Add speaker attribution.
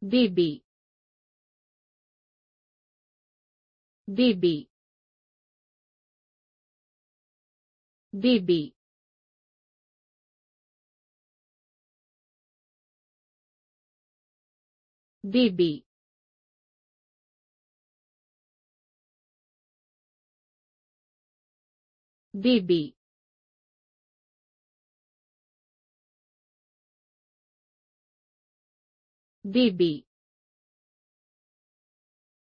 Speaker 1: baby baby baby baby baby BB